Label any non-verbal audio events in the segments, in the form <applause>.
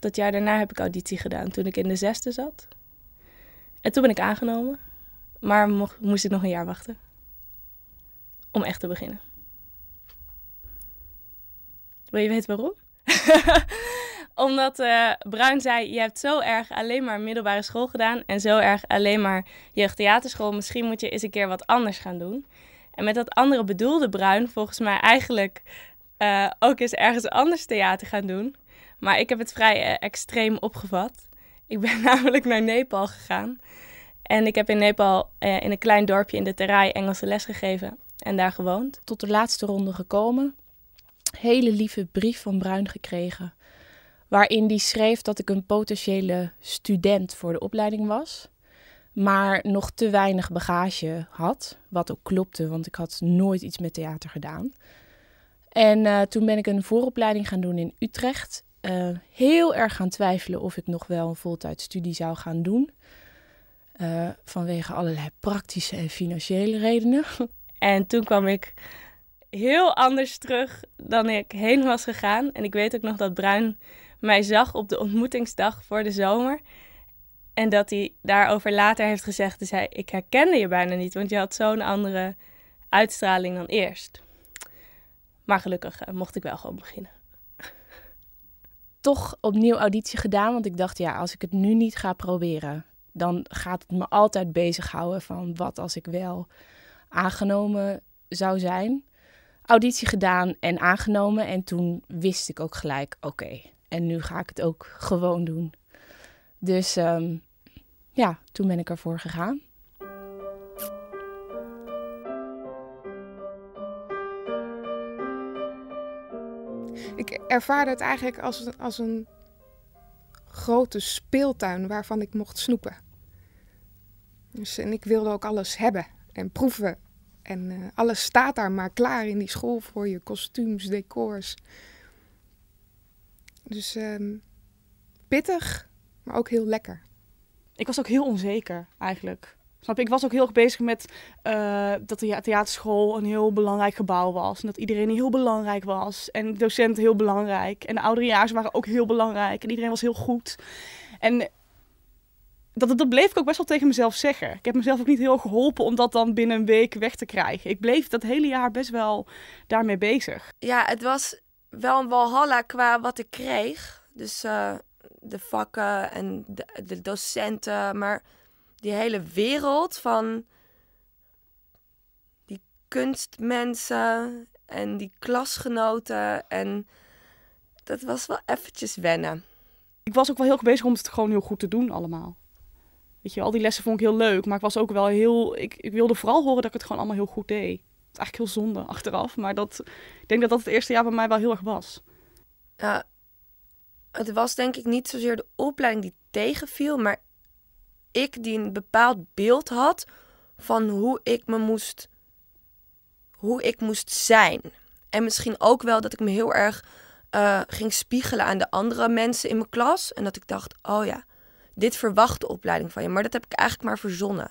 Dat jaar daarna heb ik auditie gedaan toen ik in de zesde zat. En toen ben ik aangenomen, maar mocht, moest ik nog een jaar wachten om echt te beginnen. Wil je weten waarom? <laughs> Omdat eh, Bruin zei: Je hebt zo erg alleen maar middelbare school gedaan en zo erg alleen maar jeugdtheaterschool. Misschien moet je eens een keer wat anders gaan doen. En met dat andere bedoelde Bruin volgens mij eigenlijk eh, ook eens ergens anders theater gaan doen. Maar ik heb het vrij eh, extreem opgevat. Ik ben <laughs> namelijk naar Nepal gegaan. En ik heb in Nepal eh, in een klein dorpje in de Terai Engelse les gegeven en daar gewoond. Tot de laatste ronde gekomen. Hele lieve brief van Bruin gekregen. Waarin die schreef dat ik een potentiële student voor de opleiding was. Maar nog te weinig bagage had. Wat ook klopte, want ik had nooit iets met theater gedaan. En eh, toen ben ik een vooropleiding gaan doen in Utrecht. Eh, heel erg gaan twijfelen of ik nog wel een voltijdstudie zou gaan doen. Eh, vanwege allerlei praktische en financiële redenen. <laughs> En toen kwam ik heel anders terug dan ik heen was gegaan. En ik weet ook nog dat Bruin mij zag op de ontmoetingsdag voor de zomer. En dat hij daarover later heeft gezegd: dus hij, Ik herkende je bijna niet, want je had zo'n andere uitstraling dan eerst. Maar gelukkig eh, mocht ik wel gewoon beginnen toch opnieuw auditie gedaan. Want ik dacht, ja, als ik het nu niet ga proberen, dan gaat het me altijd bezighouden van wat als ik wel aangenomen zou zijn. Auditie gedaan en aangenomen. En toen wist ik ook gelijk, oké, en nu ga ik het ook gewoon doen. Dus ehm, ja, toen ben ik ervoor gegaan. ervaarde het eigenlijk als, een, als een grote speeltuin waarvan ik mocht snoepen. Dus, en ik wilde ook alles hebben en proeven. En eh, alles staat daar maar klaar in die school voor je. Kostuums, decors. Dus ehm, pittig, maar ook heel lekker. Ik was ook heel onzeker eigenlijk. Snap Ik was ook heel erg bezig met eh, dat de theaterschool een heel belangrijk gebouw was. En dat iedereen heel belangrijk was. En docenten heel belangrijk. En de ouderejaars waren ook heel belangrijk. En iedereen was heel goed. En dat, dat bleef ik ook best wel tegen mezelf zeggen. Ik heb mezelf ook niet heel geholpen om dat dan binnen een week weg te krijgen. Ik bleef dat hele jaar best wel daarmee bezig. Ja, het was wel een walhalla qua wat ik kreeg. Dus eh, de vakken en de, de docenten. Maar die hele wereld van die kunstmensen en die klasgenoten. En dat was wel eventjes wennen. Ik was ook wel heel bezig om het gewoon heel goed te doen allemaal. Weet je, al die lessen vond ik heel leuk, maar ik was ook wel heel... Ik, ik wilde vooral horen dat ik het gewoon allemaal heel goed deed. Het is eigenlijk heel zonde achteraf, maar dat, ik denk dat dat het eerste jaar bij mij wel heel erg was. Ja, het was denk ik niet zozeer de opleiding die tegenviel, maar ik die een bepaald beeld had van hoe ik me moest, hoe ik moest zijn. En misschien ook wel dat ik me heel erg eh, ging spiegelen aan de andere mensen in mijn klas. En dat ik dacht, oh ja, dit verwacht de opleiding van je. Maar dat heb ik eigenlijk maar verzonnen.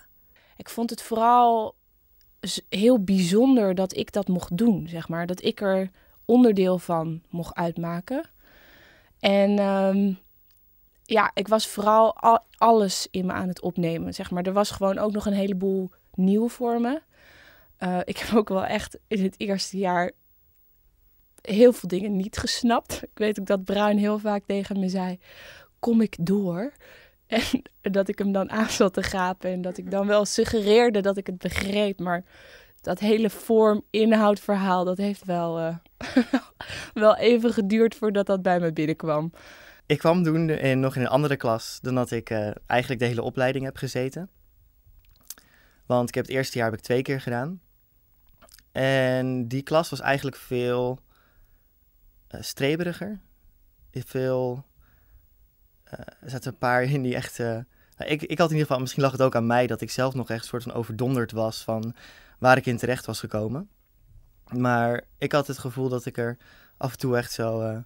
Ik vond het vooral heel bijzonder dat ik dat mocht doen, zeg maar. Dat ik er onderdeel van mocht uitmaken. En ehm, ja, ik was vooral alles in me aan het opnemen, zeg maar. Er was gewoon ook nog een heleboel nieuw voor me. Eh, ik <laughs> heb ook wel echt in het eerste jaar heel veel dingen niet gesnapt. Ik weet ook dat Bruin heel vaak tegen me zei: Kom ik door? <laughs> En dat ik hem dan aan zat te gapen en dat ik dan wel suggereerde dat ik het begreep. Maar dat hele vorm, inhoud, verhaal, dat heeft wel, eh, <laughs> wel even geduurd voordat dat bij me binnenkwam. Ik kwam doen in, nog in een andere klas dan dat ik eh, eigenlijk de hele opleiding heb gezeten. Want ik heb het eerste jaar heb ik twee keer gedaan. En die klas was eigenlijk veel eh, streberiger. Veel, uh, er zaten een paar in die echt... ik, ik had in ieder geval, misschien lag het ook aan mij... dat ik zelf nog echt soort van overdonderd was van waar ik in terecht was gekomen. Maar ik had het gevoel dat ik er af en toe echt zo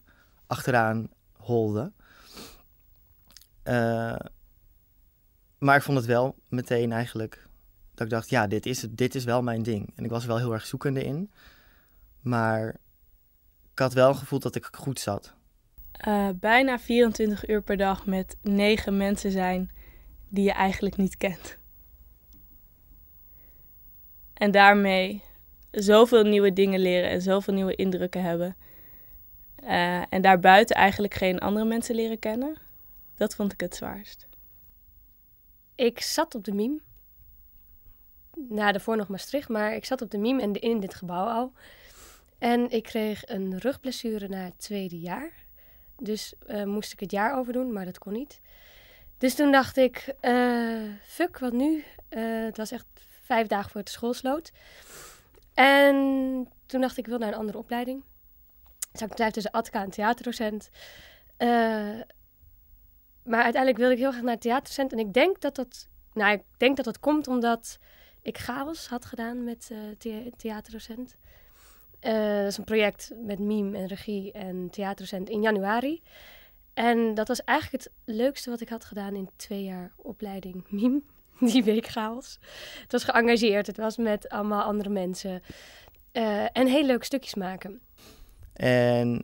achteraan holde. Eh, maar ik vond het wel meteen eigenlijk dat ik dacht, ja, dit is, dit is wel mijn ding. En ik was wel heel erg zoekende in. Maar ik had wel gevoeld dat ik goed zat. Eh, bijna 24 uur per dag met negen mensen zijn die je eigenlijk niet kent. En daarmee zoveel nieuwe dingen leren en zoveel nieuwe indrukken hebben. Eh, en daarbuiten eigenlijk geen andere mensen leren kennen. Dat vond ik het zwaarst. Ik zat op de miem. Nou, daarvoor nog Maastricht, maar ik zat op de miem en in dit gebouw al. En ik kreeg een rugblessure na het tweede jaar. Dus eh, moest ik het jaar overdoen, maar dat kon niet. Dus toen dacht ik, uh, fuck, wat nu? Uh, het was echt vijf dagen voor het school sloot. En toen dacht ik, ik wil naar een andere opleiding zou ik blijven tussen Atka en theaterdocent. Eh, maar uiteindelijk wilde ik heel graag naar het theaterdocent. En ik denk dat dat, nou, ik denk dat dat komt omdat ik chaos had gedaan met eh, theaterdocent. Eh, dat is een project met meme en regie en theaterdocent in januari. En dat was eigenlijk het leukste wat ik had gedaan in twee jaar opleiding <laughs> meme. Die week chaos. Het was geëngageerd, het was met allemaal andere mensen. en heel leuk stukjes maken. En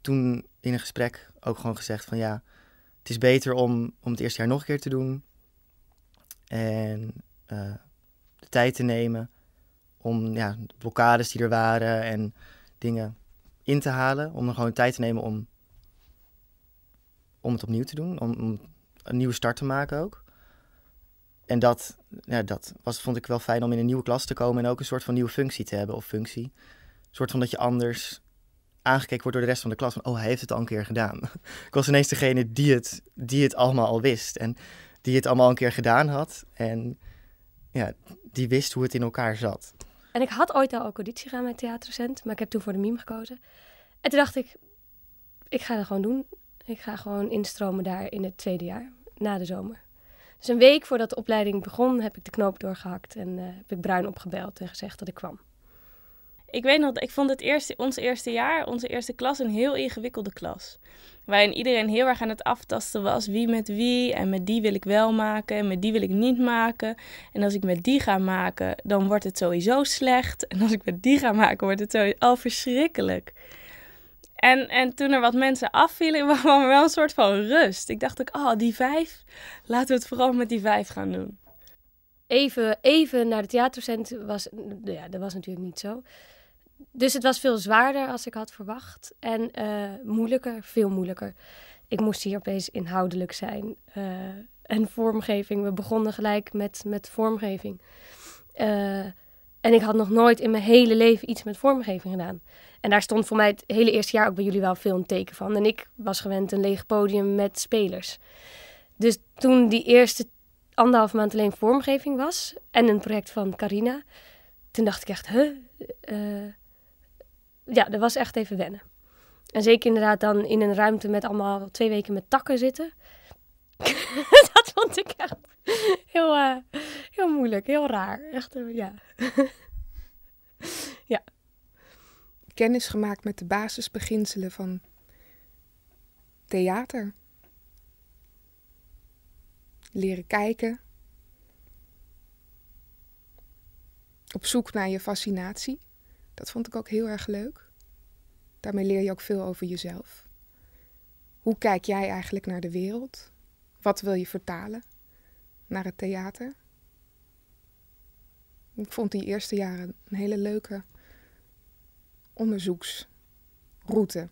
toen in een gesprek ook gewoon gezegd van ja, het is beter om, om het eerste jaar nog een keer te doen. En eh, de tijd te nemen om ja, de blokkades die er waren en dingen in te halen. Om er gewoon tijd te nemen om, om het opnieuw te doen. Om, om een nieuwe start te maken ook. En dat, ja, dat was, vond ik wel fijn om in een nieuwe klas te komen en ook een soort van nieuwe functie te hebben. Of functie. Een soort van dat je anders aangekeken wordt door de rest van de klas. Van, oh, hij heeft het al een keer gedaan. <laughs> ik was ineens degene die het, die het allemaal al wist. En die het allemaal een keer gedaan had. En ja, die wist hoe het in elkaar zat. En ik had ooit al ook auditie gaan met theatercent. Maar ik heb toen voor de meme gekozen. En toen dacht ik, ik ga dat gewoon doen. Ik ga gewoon instromen daar in het tweede jaar. Na de zomer. Dus een week voordat de opleiding begon, heb ik de knoop doorgehakt en eh, heb ik Bruin opgebeld en gezegd dat ik kwam ik weet nog, ik vond het eerste, ons eerste jaar, onze eerste klas, een heel ingewikkelde klas. Waarin iedereen heel erg aan het aftasten was wie met wie en met die wil ik wel maken en met die wil ik niet maken. En als ik met die ga maken, dan wordt het sowieso slecht. En als ik met die ga maken, wordt het sowieso al verschrikkelijk. En, en toen er wat mensen afvielen, <laughs> kwam er wel een soort van rust. Ik dacht ook, oh, die vijf, laten we het vooral met die vijf gaan doen even, even naar de theatercentrum was. Ja, dat was natuurlijk niet zo dus het was veel zwaarder als ik had verwacht. En eh, moeilijker, veel moeilijker. Ik moest hier opeens inhoudelijk zijn. Eh, en vormgeving. We begonnen gelijk met, met vormgeving. Eh, en ik had nog nooit in mijn hele leven iets met vormgeving gedaan. En daar stond voor mij het hele eerste jaar ook bij jullie wel veel een teken van. En ik was gewend een leeg podium met spelers. Dus toen die eerste anderhalf maand alleen vormgeving was en een project van Carina, toen dacht ik echt, huh, ja, dat was echt even wennen. En zeker inderdaad dan in een ruimte met allemaal twee weken met takken zitten. <laughs> dat vond ik echt heel, eh, heel moeilijk, heel raar. Echt, eh, ja. <laughs> ja. Kennis gemaakt met de basisbeginselen van theater. Leren kijken. Op zoek naar je fascinatie. Dat vond ik ook heel erg leuk. Daarmee leer je ook veel over jezelf. Hoe kijk jij eigenlijk naar de wereld? Wat wil je vertalen naar het theater? Ik vond die eerste jaren een hele leuke onderzoeksroute.